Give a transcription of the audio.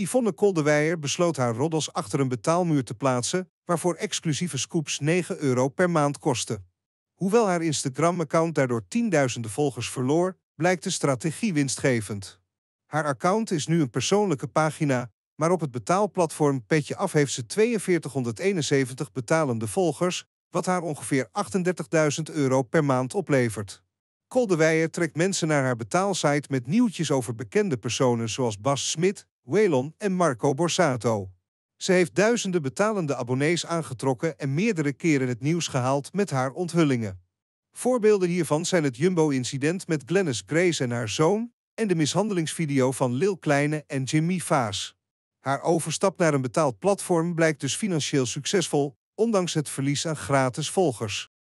Yvonne Koldewijer besloot haar roddels achter een betaalmuur te plaatsen, waarvoor exclusieve scoops 9 euro per maand kosten. Hoewel haar Instagram-account daardoor tienduizenden volgers verloor, blijkt de strategie winstgevend. Haar account is nu een persoonlijke pagina, maar op het betaalplatform Petje Af heeft ze 4271 betalende volgers, wat haar ongeveer 38.000 euro per maand oplevert. Koldewijer trekt mensen naar haar betaalsite met nieuwtjes over bekende personen zoals Bas Smit, Welon en Marco Borsato. Ze heeft duizenden betalende abonnees aangetrokken en meerdere keren het nieuws gehaald met haar onthullingen. Voorbeelden hiervan zijn het Jumbo-incident met Glennis Grace en haar zoon en de mishandelingsvideo van Lil Kleine en Jimmy Vaas. Haar overstap naar een betaald platform blijkt dus financieel succesvol, ondanks het verlies aan gratis volgers.